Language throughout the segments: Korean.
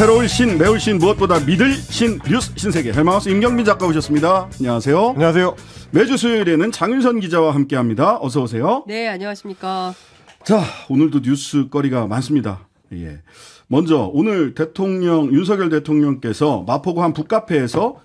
새로운 신, 매울 신, 무엇보다 믿을 신, 뉴스 신세계. 헬마우스 임경민 작가 오셨습니다. 안녕하세요. 안녕하세요. 매주 수요일에는 장윤선 기자와 함께 합니다. 어서 오세요. 네, 안녕하십니까. 자, 오늘도 뉴스거리가 많습니다. 예. 먼저 오늘 대통령 윤석열 대통령께서 마포구 한 북카페에서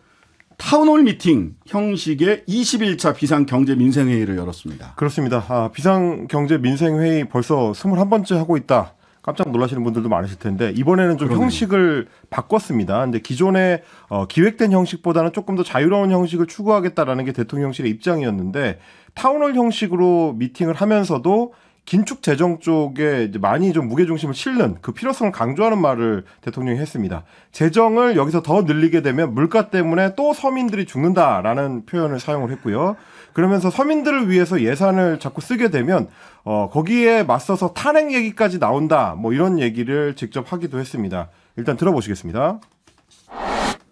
타운홀 미팅 형식의 21차 비상경제민생회의를 열었습니다. 그렇습니다. 아, 비상경제민생회의 벌써 21번째 하고 있다. 깜짝 놀라시는 분들도 많으실 텐데 이번에는 좀 그러네요. 형식을 바꿨습니다. 근데 기존의 어, 기획된 형식보다는 조금 더 자유로운 형식을 추구하겠다라는 게 대통령실의 입장이었는데 타운홀 형식으로 미팅을 하면서도 긴축 재정 쪽에 많이 좀 무게중심을 실는 그 필요성을 강조하는 말을 대통령이 했습니다. 재정을 여기서 더 늘리게 되면 물가 때문에 또 서민들이 죽는다라는 표현을 사용을 했고요. 그러면서 서민들을 위해서 예산을 자꾸 쓰게 되면 어 거기에 맞서서 탄핵 얘기까지 나온다. 뭐 이런 얘기를 직접 하기도 했습니다. 일단 들어보시겠습니다.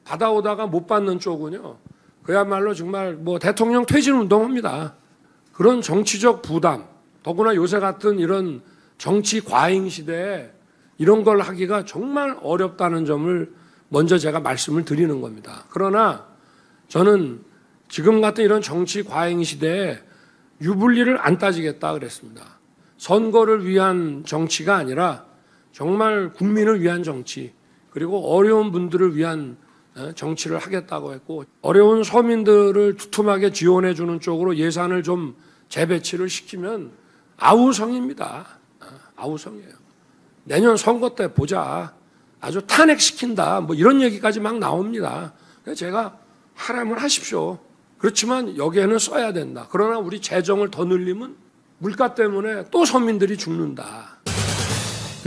받아오다가 못 받는 쪽은요. 그야말로 정말 뭐 대통령 퇴진 운동합니다 그런 정치적 부담 더구나 요새 같은 이런 정치 과잉 시대에 이런 걸 하기가 정말 어렵다는 점을 먼저 제가 말씀을 드리는 겁니다. 그러나 저는 지금 같은 이런 정치 과잉 시대에 유불리를 안 따지겠다 그랬습니다. 선거를 위한 정치가 아니라 정말 국민을 위한 정치 그리고 어려운 분들을 위한 어, 정치를 하겠다고 했고 어려운 서민들을 두툼하게 지원해 주는 쪽으로 예산을 좀 재배치를 시키면 아우성입니다. 아우성이에요. 내년 선거 때 보자. 아주 탄핵시킨다. 뭐 이런 얘기까지 막 나옵니다. 제가 하라면 하십시오. 그렇지만 여기에는 써야 된다. 그러나 우리 재정을 더 늘리면 물가 때문에 또 서민들이 죽는다.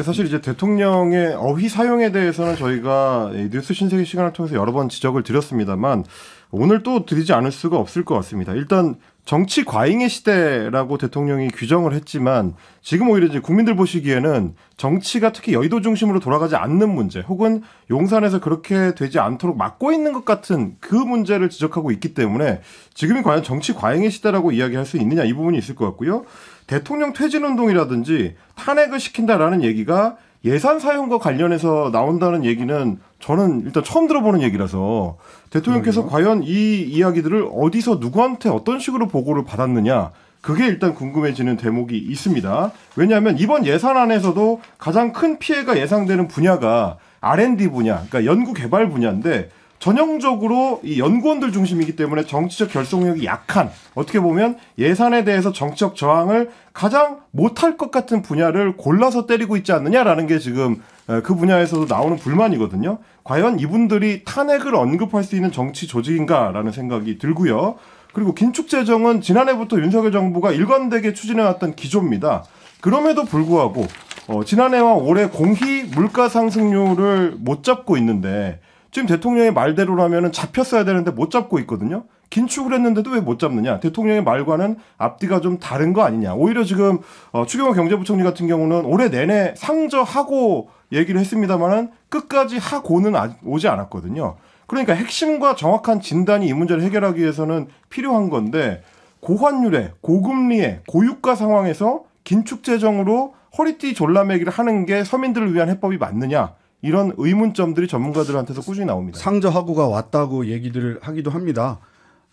사실 이제 대통령의 어휘 사용에 대해서는 저희가 뉴스 신세계 시간을 통해서 여러 번 지적을 드렸습니다만 오늘 또 드리지 않을 수가 없을 것 같습니다. 일단 정치 과잉의 시대라고 대통령이 규정을 했지만 지금 오히려 이제 국민들 보시기에는 정치가 특히 여의도 중심으로 돌아가지 않는 문제 혹은 용산에서 그렇게 되지 않도록 막고 있는 것 같은 그 문제를 지적하고 있기 때문에 지금이 과연 정치 과잉의 시대라고 이야기할 수 있느냐 이 부분이 있을 것 같고요. 대통령 퇴진 운동이라든지 탄핵을 시킨다라는 얘기가 예산 사용과 관련해서 나온다는 얘기는 저는 일단 처음 들어보는 얘기라서 대통령께서 과연 이 이야기들을 어디서 누구한테 어떤 식으로 보고를 받았느냐 그게 일단 궁금해지는 대목이 있습니다. 왜냐하면 이번 예산안에서도 가장 큰 피해가 예상되는 분야가 R&D 분야, 그러니까 연구 개발 분야인데 전형적으로 이 연구원들 중심이기 때문에 정치적 결속력이 약한 어떻게 보면 예산에 대해서 정치적 저항을 가장 못할 것 같은 분야를 골라서 때리고 있지 않느냐라는 게 지금 어, 그 분야에서도 나오는 불만이거든요. 과연 이분들이 탄핵을 언급할 수 있는 정치 조직인가라는 생각이 들고요. 그리고 긴축재정은 지난해부터 윤석열 정부가 일관되게 추진해왔던 기조입니다. 그럼에도 불구하고 어, 지난해와 올해 공히 물가 상승률을 못 잡고 있는데 지금 대통령의 말대로라면 잡혔어야 되는데 못 잡고 있거든요. 긴축을 했는데도 왜 못 잡느냐? 대통령의 말과는 앞뒤가 좀 다른 거 아니냐? 오히려 지금 어, 추경호 경제부총리 같은 경우는 올해 내내 상저하고 얘기를 했습니다만은 끝까지 하고는 아, 오지 않았거든요. 그러니까 핵심과 정확한 진단이 이 문제를 해결하기 위해서는 필요한 건데 고환율에 고금리에 고유가 상황에서 긴축 재정으로 허리띠 졸라매기를 하는 게 서민들을 위한 해법이 맞느냐? 이런 의문점들이 전문가들한테서 꾸준히 나옵니다. 상저하고가 왔다고 얘기들을 하기도 합니다.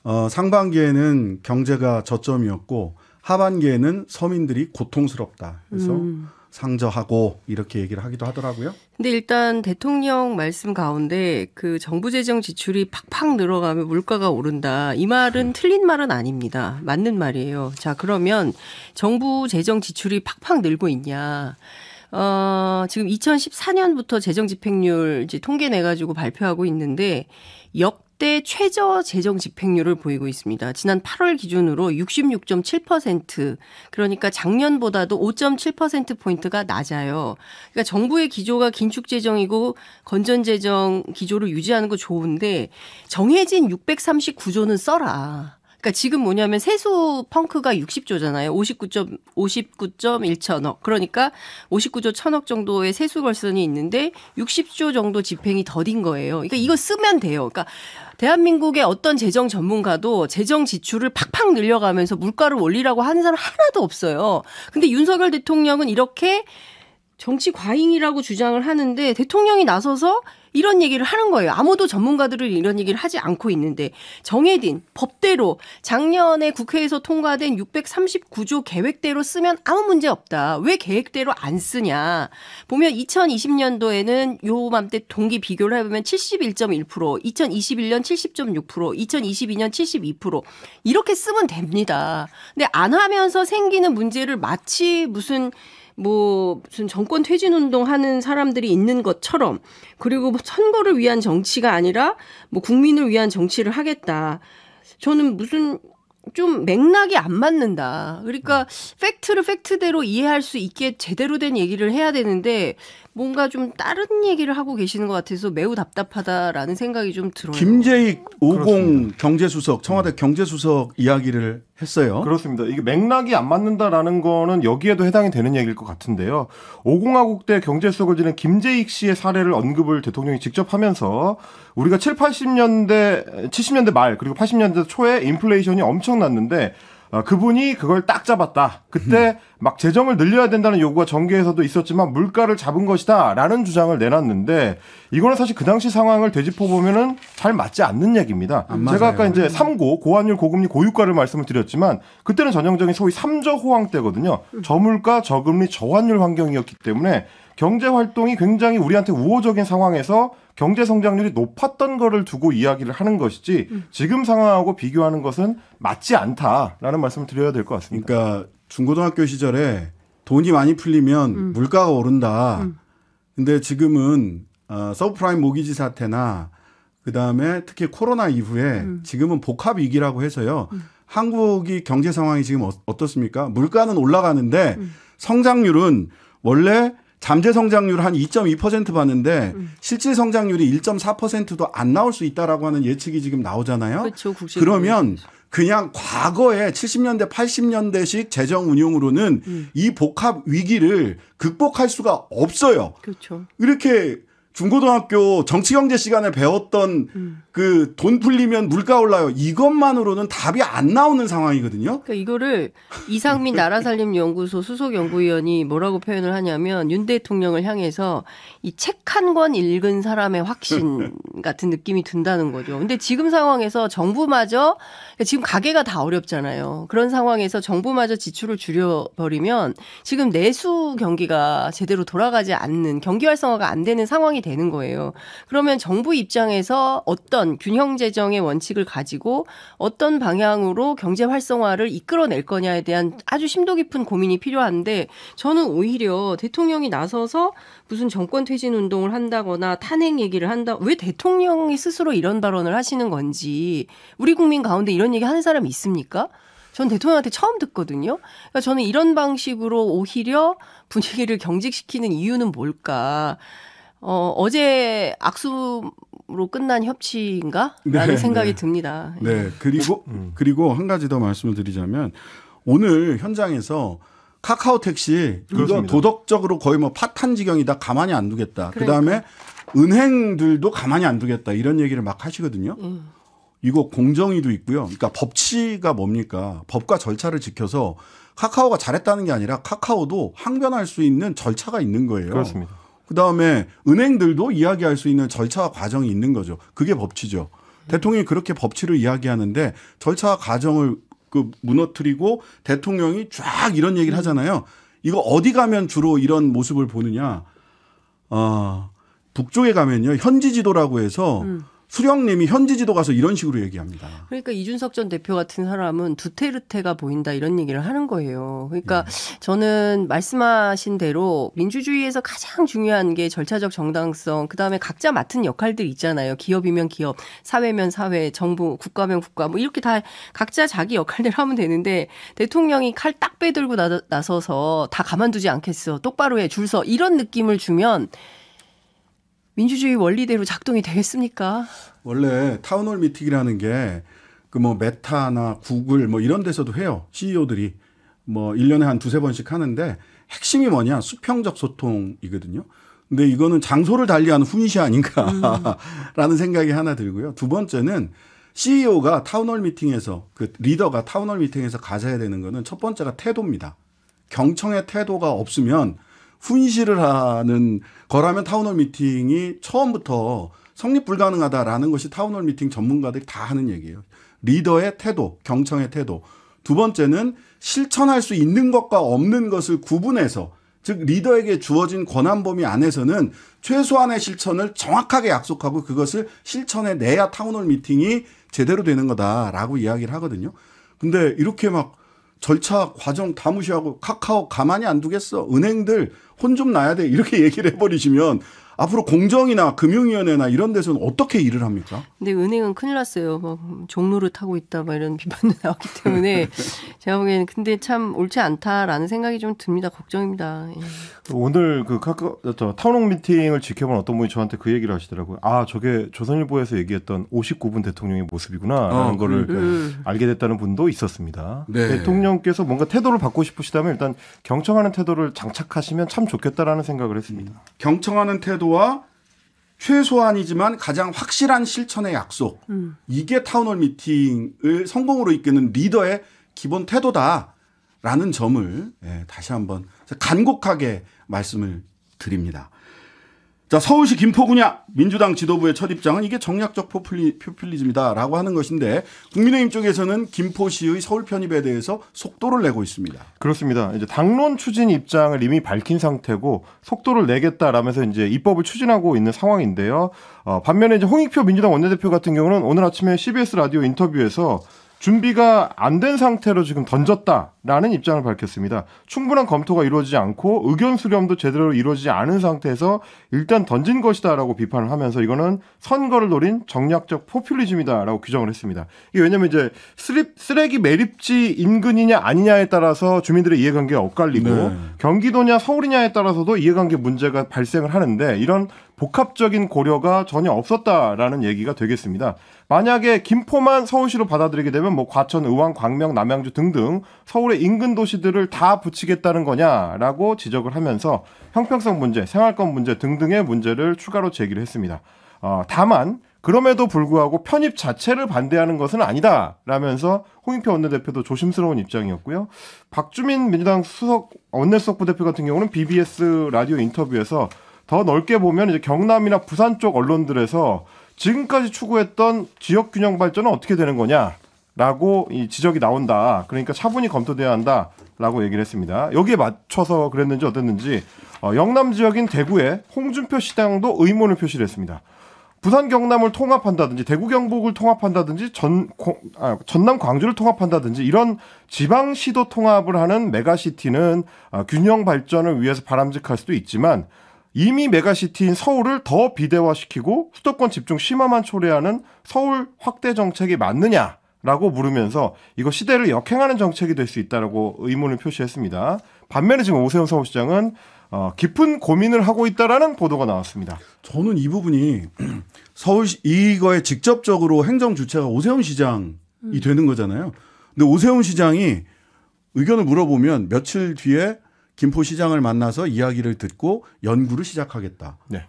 어, 상반기에는 경제가 저점이었고 하반기에는 서민들이 고통스럽다. 그래서 음. 상저하고 이렇게 얘기를 하기도 하더라고요. 근데 일단 대통령 말씀 가운데 그 정부 재정 지출이 팍팍 늘어가면 물가가 오른다. 이 말은 음. 틀린 말은 아닙니다. 맞는 말이에요. 자, 그러면 정부 재정 지출이 팍팍 늘고 있냐. 어, 지금 2014년부터 재정 집행률 이제 통계 내가지고 발표하고 있는데 역대 최저 재정 집행률을 보이고 있습니다. 지난 8월 기준으로 66.7% 그러니까 작년보다도 5.7% 포인트가 낮아요. 그러니까 정부의 기조가 긴축 재정이고 건전 재정 기조를 유지하는 거 좋은데 정해진 639조는 써라. 그러니까 지금 뭐냐면 세수 펑크가 60조잖아요. 5 9 59.1천억. 그러니까 59조 천억 정도의 세수 걸선이 있는데 60조 정도 집행이 더딘 거예요. 그러니까 이거 쓰면 돼요. 그러니까 대한민국의 어떤 재정 전문가도 재정 지출을 팍팍 늘려가면서 물가를 올리라고 하는 사람 하나도 없어요. 근데 윤석열 대통령은 이렇게 정치 과잉이라고 주장을 하는데 대통령이 나서서 이런 얘기를 하는 거예요. 아무도 전문가들은 이런 얘기를 하지 않고 있는데 정해진 법대로 작년에 국회에서 통과된 639조 계획대로 쓰면 아무 문제 없다. 왜 계획대로 안 쓰냐? 보면 2020년도에는 요맘때 동기 비교를 해보면 71.1%, 2021년 70.6%, 2022년 72% 이렇게 쓰면 됩니다. 근데 안 하면서 생기는 문제를 마치 무슨 뭐 무슨 정권 퇴진 운동 하는 사람들이 있는 것처럼 그리고 뭐 선거를 위한 정치가 아니라 뭐 국민을 위한 정치를 하겠다. 저는 무슨 좀 맥락이 안 맞는다. 그러니까 음. 팩트를 팩트대로 이해할 수 있게 제대로 된 얘기를 해야 되는데 뭔가 좀 다른 얘기를 하고 계시는 것 같아서 매우 답답하다라는 생각이 좀 들어요. 김재익 50 경제수석 청와대 음. 경제수석 이야기를 했어요. 그렇습니다. 이게 맥락이 안 맞는다라는 거는 여기에도 해당이 되는 얘기일 것 같은데요. 50화국 때 경제수석을 지낸 김재익 씨의 사례를 언급을 대통령이 직접 하면서 우리가 7, 80년대 70년대 말 그리고 80년대 초에 인플레이션이 엄청났는데 어, 그분이 그걸 딱 잡았다. 그때 음. 막 재정을 늘려야 된다는 요구가 정계에서도 있었지만 물가를 잡은 것이다라는 주장을 내놨는데 이거는 사실 그 당시 상황을 되짚어 보면은 잘 맞지 않는 얘기입니다. 제가 아까 이제 3고 고환율 고금리 고유가를 말씀을 드렸지만 그때는 전형적인 소위 3저 호황 때거든요. 저물가 저금리 저환율 환경이었기 때문에 경제 활동이 굉장히 우리한테 우호적인 상황에서 경제 성장률이 높았던 거를 두고 이야기를 하는 것이지 음. 지금 상황하고 비교하는 것은 맞지 않다라는 말씀을 드려야 될 것 같습니다. 그러니까 중고등학교 시절에 돈이 많이 풀리면 음. 물가가 오른다. 음. 근데 지금은 어, 서브프라임 모기지 사태나 그다음에 특히 코로나 이후에 음. 지금은 복합 위기라고 해서요. 음. 한국이 경제 상황이 지금 어, 떻습니까 물가는 올라가는데 음. 성장률은 원래 잠재 성장률 한2.2% 봤는데 음. 실질 성장률이 1.4%도 안 나올 수 있다라고 하는 예측이 지금 나오잖아요. 그렇죠. 그러면 그렇죠. 그냥 과거에 70년대 80년대식 재정 운용으로는 음. 이 복합 위기를 극복할 수가 없어요. 그렇죠. 이렇게 중고등학교 정치경제 시간에 배웠던 음. 그돈 풀리면 물가 올라요. 이것만으로는 답이 안 나오는 상황이거든요. 그러니까 이거를 이상민 나라살림연구소 수석 연구위원이 뭐라고 표현을 하냐면 윤 대통령을 향해서 이 책 한 권 읽은 사람의 확신 같은 느낌이 든다는 거죠. 근데 지금 상황에서 정부마저 그러니까 지금 가계가 다 어렵잖아요. 그런 상황에서 정부마저 지출을 줄여버리면 지금 내수 경기가 제대로 돌아가지 않는 경기 활성화가 안 되는 상황이 되는 거예요. 그러면 정부 입장에서 어떤 어떤 균형 재정의 원칙을 가지고 어떤 방향으로 경제 활성화를 이끌어낼 거냐에 대한 아주 심도 깊은 고민이 필요한데 저는 오히려 대통령이 나서서 무슨 정권 퇴진 운동을 한다거나 탄핵 얘기를 한다 왜 대통령이 스스로 이런 발언을 하시는 건지 우리 국민 가운데 이런 얘기 하는 사람이 있습니까? 전 대통령한테 처음 듣거든요. 그러니까 저는 이런 방식으로 오히려 분위기를 경직시키는 이유는 뭘까? 어, 어제 악수 으로 끝난 협치인가? 네, 라는 네, 생각이 네. 듭니다. 네. 예. 그리고 음. 그리고 한 가지 더 말씀을 드리자면 오늘 현장에서 카카오 택시 그 이거 도덕적으로 거의 뭐 파탄 지경이다. 가만히 안 두겠다. 그러니까. 그다음에 은행들도 가만히 안 두겠다. 이런 얘기를 막 하시거든요. 음. 이거 공정위도 있고요. 그러니까 법치가 뭡니까? 법과 절차를 지켜서 카카오가 잘했다는 게 아니라 카카오도 항변할 수 있는 절차가 있는 거예요. 그렇습니다. 그 다음에 은행들도 이야기할 수 있는 절차 와 과정이 있는 거죠. 그게 법치죠. 음. 대통령이 그렇게 법치를 이야기하는데 절차 와 과정을 그 무너뜨리고 대통령이 쫙 이런 얘기를 음. 하잖아요. 이거 어디 가면 주로 이런 모습을 보느냐. 어, 북쪽에 가면요. 현지 지도라고 해서 음. 수령님이 현지지도 가서 이런 식으로 얘기합니다. 그러니까 이준석 전 대표 같은 사람은 두테르테가 보인다 이런 얘기를 하는 거예요. 그러니까 네. 저는 말씀하신 대로 민주주의에서 가장 중요한 게 절차적 정당성, 그 다음에 각자 맡은 역할들 있잖아요. 기업이면 기업, 사회면 사회, 정부, 국가면 국가, 뭐 이렇게 다 각자 자기 역할대로 하면 되는데 대통령이 칼 딱 빼들고 나서서 다 가만두지 않겠어, 똑바로 해, 줄서 이런 느낌을 주면. 민주주의 원리대로 작동이 되겠습니까? 원래 타운홀 미팅이라는 게 그 뭐 메타나 구글 뭐 이런 데서도 해요. CEO들이 뭐 1년에 한 두세 번씩 하는데 핵심이 뭐냐? 수평적 소통이거든요. 근데 이거는 장소를 달리하는 후시 아닌가라는 음. 생각이 하나 들고요. 두 번째는 CEO가 타운홀 미팅에서 그 리더가 타운홀 미팅에서 가져야 되는 거는 첫 번째가 태도입니다. 경청의 태도가 없으면 훈시를 하는 거라면 타운홀 미팅이 처음부터 성립 불가능하다라는 것이 타운홀 미팅 전문가들이 다 하는 얘기예요. 리더의 태도, 경청의 태도. 두 번째는 실천할 수 있는 것과 없는 것을 구분해서 즉 리더에게 주어진 권한 범위 안에서는 최소한의 실천을 정확하게 약속하고 그것을 실천해 내야 타운홀 미팅이 제대로 되는 거다라고 이야기를 하거든요. 근데 이렇게 막 절차 과정 다 무시하고 카카오 가만히 안 두겠어. 은행들 혼 좀 나야 돼. 이렇게 얘기를 해버리시면 앞으로 공정이나 금융위원회나 이런 데서는 어떻게 일을 합니까? 근데 은행은 큰일 났어요. 막 종로를 타고 있다 막 이런 비판도 나왔기 때문에 제가 보기에는 근데 참 옳지 않다라는 생각이 좀 듭니다. 걱정입니다. 예. 오늘 그 카카 저 타운홍 미팅을 지켜본 어떤 분이 저한테 그 얘기를 하시더라고요. 아 저게 조선일보에서 얘기했던 59분 대통령의 모습이구나라는 어, 거를 음. 알게 됐다는 분도 있었습니다. 네. 대통령께서 뭔가 태도를 바꾸고 싶으시다면 일단 경청하는 태도를 장착하시면 참 좋겠다라는 생각을 했습니다. 음. 경청하는 태도 태도와 최소한이지만 가장 확실한 실천의 약속. 음. 이게 타운홀 미팅을 성공으로 이끄는 리더의 기본 태도다라는 점을 예, 다시 한번 간곡하게 말씀을 드립니다. 자, 서울시 김포구냐 민주당 지도부의 첫 입장은 이게 정략적 포퓰리, 즘이다라고 하는 것인데 국민의힘 쪽에서는 김포시의 서울 편입에 대해서 속도를 내고 있습니다. 그렇습니다. 이제 당론 추진 입장을 이미 밝힌 상태고 속도를 내겠다라면서 이제 입법을 추진하고 있는 상황인데요. 어, 반면에 이제 홍익표 민주당 원내대표 같은 경우는 오늘 아침에 CBS 라디오 인터뷰에서 준비가 안 된 상태로 지금 던졌다라는 입장을 밝혔습니다. 충분한 검토가 이루어지지 않고 의견 수렴도 제대로 이루어지지 않은 상태에서 일단 던진 것이다라고 비판을 하면서 이거는 선거를 노린 정략적 포퓰리즘이다라고 규정을 했습니다. 이게 왜냐면 이제 쓰립, 쓰레기 매립지 인근이냐 아니냐에 따라서 주민들의 이해관계가 엇갈리고 네. 경기도냐 서울이냐에 따라서도 이해관계 문제가 발생을 하는데 이런 복합적인 고려가 전혀 없었다라는 얘기가 되겠습니다. 만약에 김포만 서울시로 받아들이게 되면 뭐 과천, 의왕, 광명, 남양주 등등 서울의 인근 도시들을 다 붙이겠다는 거냐라고 지적을 하면서 형평성 문제, 생활권 문제 등등의 문제를 추가로 제기를 했습니다. 어, 다만 그럼에도 불구하고 편입 자체를 반대하는 것은 아니다라면서 홍익표 원내대표도 조심스러운 입장이었고요. 박주민 민주당 수석 원내수석부 대표 같은 경우는 BBS 라디오 인터뷰에서 더 넓게 보면 이제 경남이나 부산 쪽 언론들에서 지금까지 추구했던 지역 균형 발전은 어떻게 되는 거냐라고 이 지적이 나온다. 그러니까 차분히 검토돼야 한다. 라고 얘기를 했습니다. 여기에 맞춰서 그랬는지 어땠는지 어, 영남 지역인 대구에 홍준표 시장도 의문을 표시를 했습니다. 부산 경남을 통합한다든지 대구 경북을 통합한다든지 전 고, 아, 전남 광주를 통합한다든지 이런 지방 시도 통합을 하는 메가시티는 어, 균형 발전을 위해서 바람직할 수도 있지만 이미 메가시티인 서울을 더 비대화시키고 수도권 집중 심화만 초래하는 서울 확대 정책이 맞느냐? 라고 물으면서 이거 시대를 역행하는 정책이 될 수 있다라고 의문을 표시했습니다. 반면에 지금 오세훈 서울시장은 어, 깊은 고민을 하고 있다라는 보도가 나왔습니다. 저는 이 부분이 서울 시 이거에 직접적으로 행정 주체가 오세훈 시장이 음. 되는 거잖아요. 근데 오세훈 시장이 의견을 물어보면 며칠 뒤에 김포시장을 만나서 이야기를 듣고 연구를 시작하겠다. 네.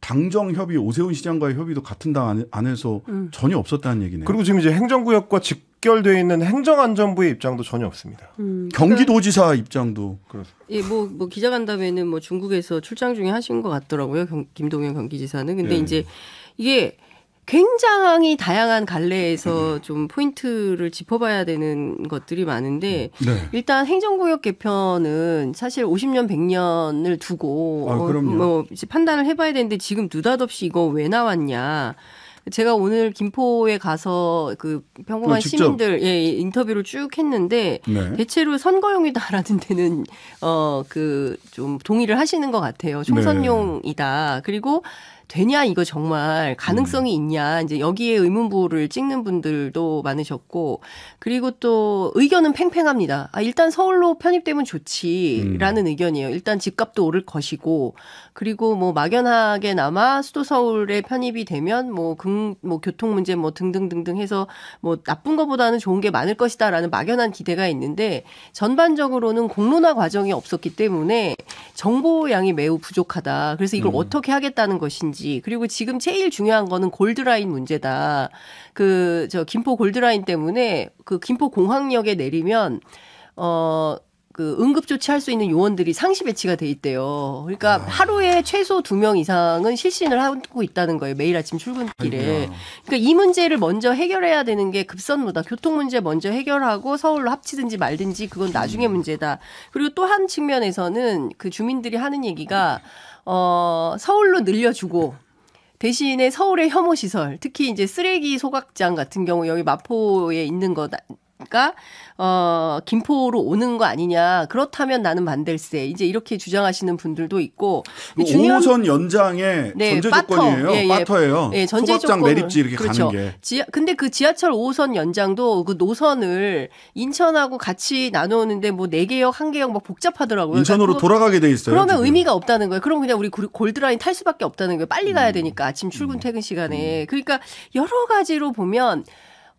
당정 협의 오세훈 시장과의 협의도 같은 당 안에서 음. 전혀 없었다는 얘기네요. 그리고 지금 이제 행정구역과 직결되어 있는 행정안전부의 입장도 전혀 없습니다. 음, 그러니까 경기도지사 입장도 그렇습니다. 예, 뭐, 뭐 기자간담회는 뭐 중국에서 출장 중에 하신 것 같더라고요. 경, 김동현 경기지사는. 근데 예. 이제 이게 굉장히 다양한 갈래에서 음. 좀 포인트를 짚어봐야 되는 것들이 많은데 음. 네. 일단 행정구역 개편은 사실 50년 100년을 두고 아, 어, 뭐 판단을 해봐야 되는데 지금 느닷없이 이거 왜 나왔냐. 제가 오늘 김포에 가서 그 평범한 어, 시민들 예, 예, 인터뷰를 쭉 했는데 네. 대체로 선거용이다라는 데는 어 그 좀 동의를 하시는 것 같아요. 총선용이다. 네. 그리고 되냐 이거 정말 가능성이 음. 있냐 이제 여기에 의문부를 찍는 분들도 많으셨고 그리고 또 의견은 팽팽합니다. 아 일단 서울로 편입되면 좋지라는 음. 의견이에요. 일단 집값도 오를 것이고 그리고 뭐 막연하게나마 수도 서울에 편입이 되면 뭐금뭐뭐 뭐 교통 문제 뭐 등등등등 해서 뭐 나쁜 것보다는 좋은 게 많을 것이다라는 막연한 기대가 있는데 전반적으로는 공론화 과정이 없었기 때문에 정보 양이 매우 부족하다. 그래서 이걸 음. 어떻게 하겠다는 것인지 문지 그리고 지금 제일 중요한 거는 골드라인 문제다. 그 저 김포 골드라인 때문에 그 김포 공항역에 내리면 어그 응급 조치할 수 있는 요원들이 상시 배치가 돼 있대요. 그러니까 아. 하루에 최소 두 명 이상은 실신을 하고 있다는 거예요. 매일 아침 출근길에. 아이고. 그러니까 이 문제를 먼저 해결해야 되는 게 급선무다. 교통 문제 먼저 해결하고 서울로 합치든지 말든지 그건 나중에 음. 문제다. 그리고 또 한 측면에서는 그 주민들이 하는 얘기가 어 서울로 늘려주고 대신에 서울의 혐오 시설, 특히 이제 쓰레기 소각장 같은 경우 여기 마포에 있는 거 그러니까 어, 김포로 오는 거 아니냐. 그렇다면 나는 반댈세. 이제 이렇게 주장하시는 분들도 있고. 중요 5호선 연장의 네, 전제 조건이에요. 예, 예. 빠터예요. 예, 전제 조건 매립지 이렇게 그렇죠. 가는 게. 지하, 근데 그 지하철 5호선 연장도 그 노선을 인천하고 같이 나누는데 뭐 4개역, 1개역 막 복잡하더라고요. 그러니까 인천으로 그러니까 돌아가게 돼 있어요. 그러면 지금. 의미가 없다는 거예요. 그럼 그냥 우리 골드라인 탈 수밖에 없다는 거예요. 빨리 가야 음. 되니까 아침 출근 음. 퇴근 시간에. 음. 그러니까 여러 가지로 보면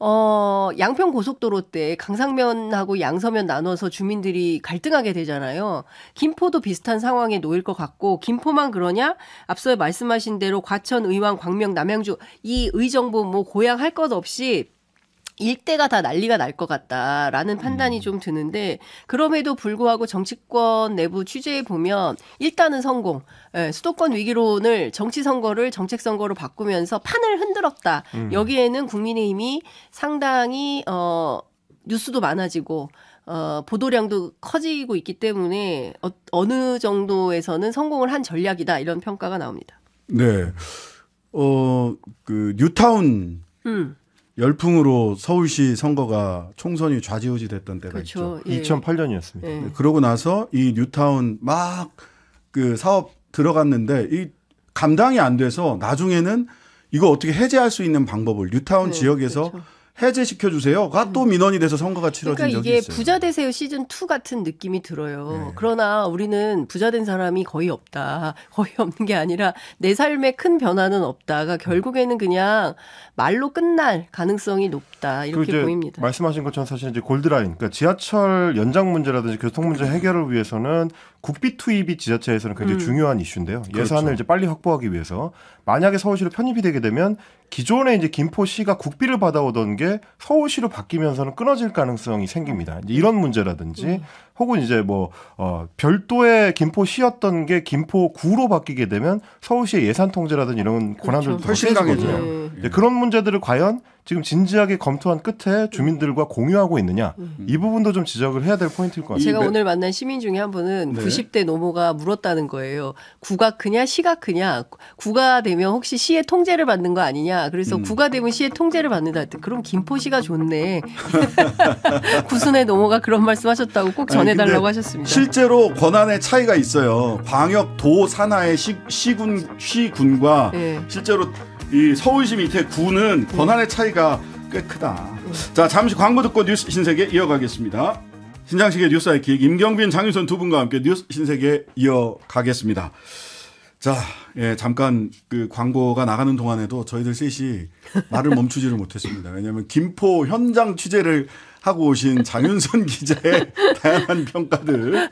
어, 양평 고속도로 때 강상면하고 양서면 나눠서 주민들이 갈등하게 되잖아요. 김포도 비슷한 상황에 놓일 것 같고 김포만 그러냐? 앞서 말씀하신 대로 과천, 의왕, 광명, 남양주 이 의정부 뭐 고향 할 것 없이 일대가 다 난리가 날 것 같다라는 판단이 음. 좀 드는데 그럼에도 불구하고 정치권 내부 취재에 보면 일단은 성공 예, 수도권 위기론을 정치 선거를 정책 선거로 바꾸면서 판을 흔들었다 음. 여기에는 국민의힘이 상당히 어 뉴스도 많아지고 어, 보도량도 커지고 있기 때문에 어, 어느 정도에서는 성공을 한 전략이다 이런 평가가 나옵니다. 네, 어그 뉴타운 음. 열풍으로 서울시 선거가 총선이 좌지우지 됐던 때가 그렇죠. 있죠. 예. 2008년이었습니다. 예. 네, 그러고 나서 이 뉴타운 막 그 사업 들어갔는데 이 감당이 안 돼서 나중에는 이거 어떻게 해제할 수 있는 방법을 뉴타운 네, 지역에서 그렇죠. 해제시켜 주세요가 또 민원이 돼서 선거가 치러진 그러니까 적이 있어요. 이게 부자 되세요 시즌 2 같은 느낌이 들어요. 네. 그러나 우리는 부자 된 사람이 거의 없다. 거의 없는 게 아니라 내 삶에 큰 변화는 없다가 결국에는 그냥 말로 끝날 가능성이 높다 이렇게 그 보입니다. 말씀하신 것처럼 사실 이제 골드라인, 그러니까 지하철 연장 문제라든지 교통 문제 해결을 위해서는 국비 투입이 지자체에서는 굉장히 음. 중요한 이슈인데요. 그렇죠. 예산을 그렇죠. 이제 빨리 확보하기 위해서 만약에 서울시로 편입이 되게 되면 기존에 이제 김포시가 국비를 받아오던 게 서울시로 바뀌면서는 끊어질 가능성이 생깁니다. 이런 문제라든지 음. 혹은 이제 뭐 어, 별도의 김포시였던 게 김포구로 바뀌게 되면 서울시의 예산 통제라든지 이런 그렇죠. 권한들도 그렇죠. 훨씬 강해지요. 예. 그런 문제들을 과연 지금 진지하게 검토한 끝에 주민들과 공유하고 있느냐 음. 음. 이 부분도 좀 지적을 해야 될 포인트일 것 같아요. 제가 오늘 만난 시민 중에 한 분은 네. 90대 노모가 물었다는 거예요. 구가 크냐 시가 크냐 구가 되면 혹시 시의 통제를 받는 거 아니냐 그래서 음. 구가 되면 시의 통제를 받는다 했더니 그럼 김포시가 좋네 구순의 노모가 그런 말씀하셨다고 꼭 전해달라고 하셨습니다. 실제로 권한의 차이가 있어요. 방역 도 산하의 시, 시군 시군과 네. 실제로 이 서울시 밑에 구는 권한의 차이가 꽤 크다. 자 잠시 광고 듣고 뉴스 신세계 이어가겠습니다. 신장식의 뉴스 아이킥 임경빈 장윤선 두 분과 함께 뉴스 신세계 이어가겠습니다. 자, 예, 잠깐 그 광고가 나가는 동안에도 저희들 셋이 말을 멈추지를 못했습니다. 왜냐하면 김포 현장 취재를 하고 오신 장윤선 기자의 다양한 평가들.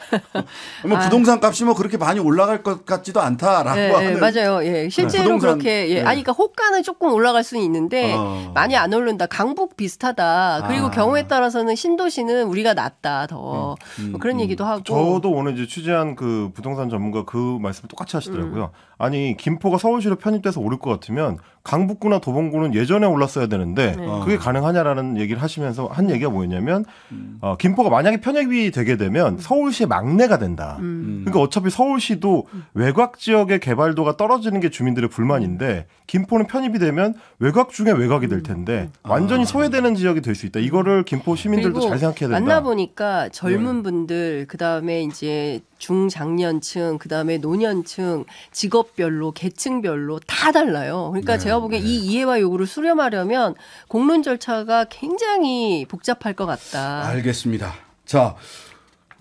뭐 아. 부동산 값이 뭐 그렇게 많이 올라갈 것 같지도 않다라고 예, 예 하는. 맞아요. 예. 네, 실제로 부동산, 그렇게 예. 네. 아니 그러니까 호가는 조금 올라갈 수는 있는데 어. 많이 안 오른다. 강북 비슷하다. 그리고 아. 경우에 따라서는 신도시는 우리가 낫다 더 음, 음, 뭐 그런 음. 얘기도 하고. 저도 오늘 이제 취재한 그 부동산 전문가 그 말씀 똑같이 하시더라고요. 음. 아니 김포가 서울시로 편입돼서 오를 것 같으면 강북구나 도봉구는 예전에 올랐어야 되는데 네. 아. 그게 가능하냐라는 얘기를 하시면서 한 얘기가 뭐였냐면 음. 어, 김포가 만약에 편입이 되게 되면 음. 서울시의 막내가 된다. 음. 그러니까 어차피 서울시도 음. 외곽 지역의 개발도가 떨어지는 게 주민들의 불만인데 김포는 편입이 되면 외곽 중에 외곽이 될 텐데 아. 완전히 소외되는 지역이 될 수 있다. 이거를 김포 시민들도 잘 생각해야 된다. 만나 보니까 젊은 예. 분들 그 다음에 이제 중장년층, 그다음에 노년층, 직업별로 계층별로 다 달라요. 그러니까 네, 제가 보기엔 네. 이 이해와 요구를 수렴하려면 공론 절차가 굉장히 복잡할 것 같다. 알겠습니다. 자,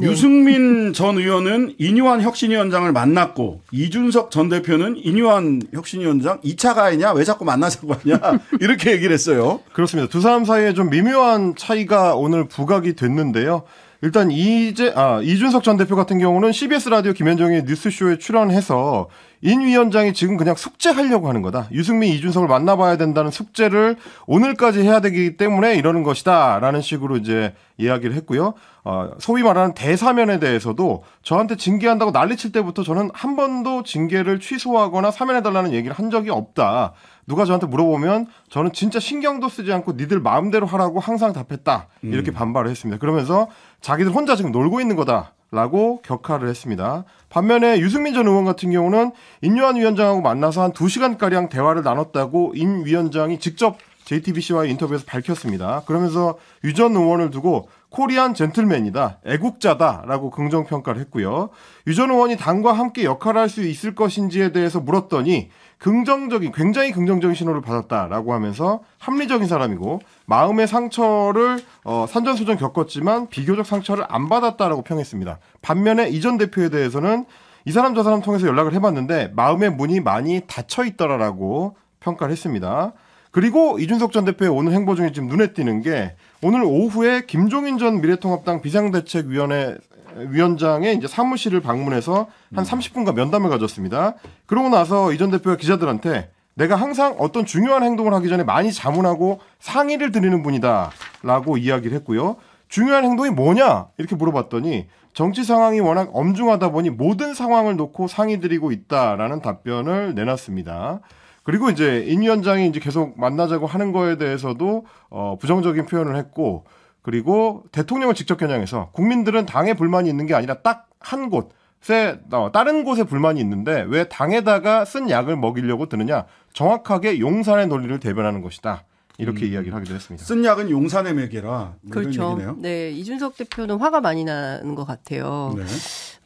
네. 유승민 전 의원은 이유한 혁신위원장을 만났고 이준석 전 대표는 이유한 혁신위원장 2차 가해냐 왜 자꾸 만나자고 하냐 이렇게 얘기를 했어요. 그렇습니다. 두 사람 사이에 좀 미묘한 차이가 오늘 부각이 됐는데요. 일단 이제 아 이준석 전 대표 같은 경우는 CBS 라디오 김현정의 뉴스쇼에 출연해서 인 위원장이 지금 그냥 숙제하려고 하는 거다. 유승민 이준석을 만나봐야 된다는 숙제를 오늘까지 해야 되기 때문에 이러는 것이다라는 식으로 이제 이야기를 했고요. 어, 소위 말하는 대사면에 대해서도 저한테 징계한다고 난리칠 때부터 저는 한 번도 징계를 취소하거나 사면해달라는 얘기를 한 적이 없다. 누가 저한테 물어보면 저는 진짜 신경도 쓰지 않고 니들 마음대로 하라고 항상 답했다. 이렇게 음. 반발을 했습니다. 그러면서 자기들 혼자 지금 놀고 있는 거다. 라고 격하를 했습니다. 반면에 유승민 전 의원 같은 경우는 인요한 위원장하고 만나서 한 2시간가량 대화를 나눴다고 인 위원장이 직접 JTBC와의 인터뷰에서 밝혔습니다. 그러면서 유 전 의원을 두고 코리안 젠틀맨이다, 애국자다라고 긍정 평가를 했고요. 유전 의원이 당과 함께 역할할 수 있을 것인지에 대해서 물었더니 긍정적인, 굉장히 긍정적인 신호를 받았다라고 하면서 합리적인 사람이고 마음의 상처를 어, 산전수전 겪었지만 비교적 상처를 안 받았다라고 평했습니다. 반면에 이 전 대표에 대해서는 이 사람 저 사람 통해서 연락을 해봤는데 마음의 문이 많이 닫혀 있더라라고 평가를 했습니다. 그리고 이준석 전 대표의 오늘 행보 중에 지금 눈에 띄는 게 오늘 오후에 김종인 전 미래통합당 비상대책위원회 위원장의 이제 사무실을 방문해서 한 30분간 음. 면담을 가졌습니다. 그러고 나서 이 전 대표가 기자들한테 내가 항상 어떤 중요한 행동을 하기 전에 많이 자문하고 상의를 드리는 분이다라고 이야기를 했고요. 중요한 행동이 뭐냐 이렇게 물어봤더니 정치 상황이 워낙 엄중하다 보니 모든 상황을 놓고 상의 드리고 있다라는 답변을 내놨습니다. 그리고 이제 임 위원장이 이제 계속 만나자고 하는 거에 대해서도 어, 부정적인 표현을 했고 그리고 대통령을 직접 겨냥해서 국민들은 당에 불만이 있는 게 아니라 딱 한 곳. 에 어, 다른 곳에 불만이 있는데 왜 당에다가 쓴 약을 먹이려고 드느냐 정확하게 용산의 논리를 대변하는 것이다 이렇게 음. 이야기를 하기도 했습니다. 쓴 약은 용산의 매개라 뭐 그렇죠. 얘기네요. 네, 이준석 대표는 화가 많이 나는 것 같아요. 네.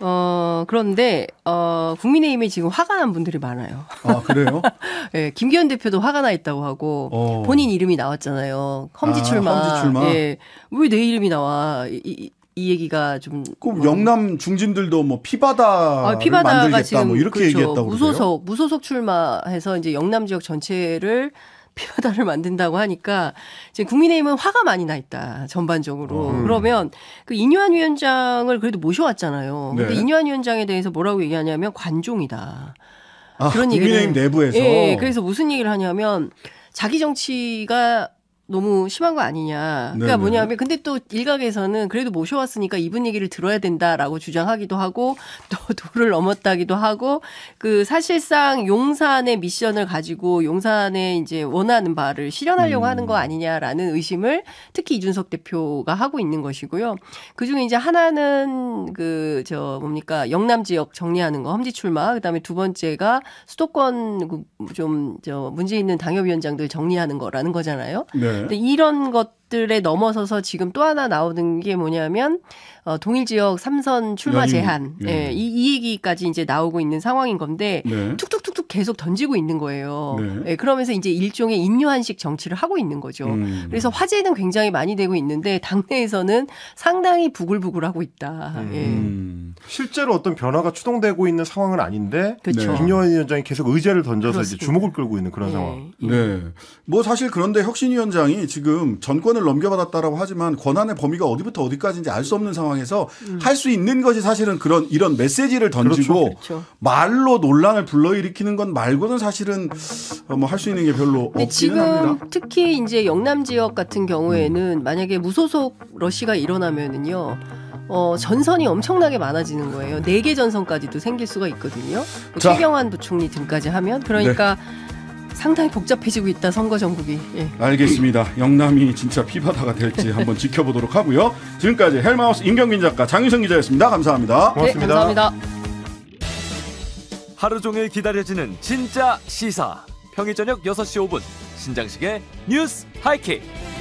어, 그런데 어, 국민의힘에 지금 화가 난 분들이 많아요. 아 그래요? 네, 김기현 대표도 화가 나 있다고 하고 어. 본인 이름이 나왔잖아요. 험지 아, 출마. 험지 출마. 예, 왜내 이름이 나와? 이, 이, 이 얘기가 좀. 그럼 어. 영남 중진들도 뭐 피바다 아, 피바다가 지금 뭐 이렇게 그렇죠. 얘기했다고 무소속 그래요? 무소속 출마해서 이제 영남 지역 전체를 피바다를 만든다고 하니까 지금 국민의힘은 화가 많이 나 있다 전반적으로 음. 그러면 그 이뇨한 위원장을 그래도 모셔왔잖아요. 네. 근데 이뇨한 위원장에 대해서 뭐라고 얘기하냐면 관종이다. 아, 그런 얘기를 국민의힘 내부에서 예, 예, 그래서 무슨 얘기를 하냐면 자기 정치가 너무 심한 거 아니냐. 그러니까 네네. 뭐냐면 근데 또 일각에서는 그래도 모셔왔으니까 이분 얘기를 들어야 된다라고 주장하기도 하고 또 도를 넘었다기도 하고 그 사실상 용산의 미션을 가지고 용산에 이제 원하는 바를 실현하려고 음. 하는 거 아니냐라는 의심을 특히 이준석 대표가 하고 있는 것이고요. 그 중에 이제 하나는 그 저 뭡니까 영남 지역 정리하는 거 험지 출마 그다음에 두 번째가 수도권 좀 저 문제 있는 당협위원장들 정리하는 거라는 거잖아요. 네. 네. 근데 이런 것 것들에 넘어서서 지금 또 하나 나오는 게 뭐냐면 어, 동일 지역 삼선 출마 연임. 제한 네. 예, 이, 이 얘기까지 이제 나오고 있는 상황인 건데 네. 툭툭툭툭 계속 던지고 있는 거예요. 네. 예, 그러면서 이제 일종의 인류한식 정치를 하고 있는 거죠. 음. 그래서 화제는 굉장히 많이 되고 있는데 당내에서는 상당히 부글부글하고 있다. 음. 예. 실제로 어떤 변화가 추동되고 있는 상황은 아닌데 그렇죠. 인류한 네. 위원장이 계속 의제를 던져서 이제 주목을 끌고 있는 그런 예, 상황. 네. 뭐 사실 그런데 혁신 위원장이 지금 전권을 권한을 넘겨받았다라고 하지만 권한의 범위가 어디부터 어디까지인지 알 수 없는 상황에서 음. 할수 있는 것이 사실은 그런 이런 메시지를 던지고 그렇죠, 그렇죠. 말로 논란을 불러일으키는 건 말고는 사실은 어, 뭐할 수 있는 게 별로 없기 지금 합니다. 특히 이제 영남 지역 같은 경우에는 만약에 무소속 러시가 일어나면은요. 어, 전선이 엄청나게 많아지는 거예요. 네 개 전선까지도 생길 수가 있거든요. 뭐 자. 최경환 부총리 등까지 하면 그러니까 네. 상당히 복잡해지고 있다 선거 전국이. 예. 알겠습니다. 영남이 진짜 피바다가 될지 네. 한번 지켜보도록 하고요. 지금까지 헬마우스 임경민 작가 장유성 기자였습니다. 감사합니다. 네, 고맙습니다. 네, 감사합니다. 하루 종일 기다려지는 진짜 시사. 평일 저녁 6시 5분 신장식의 뉴스 하이킥.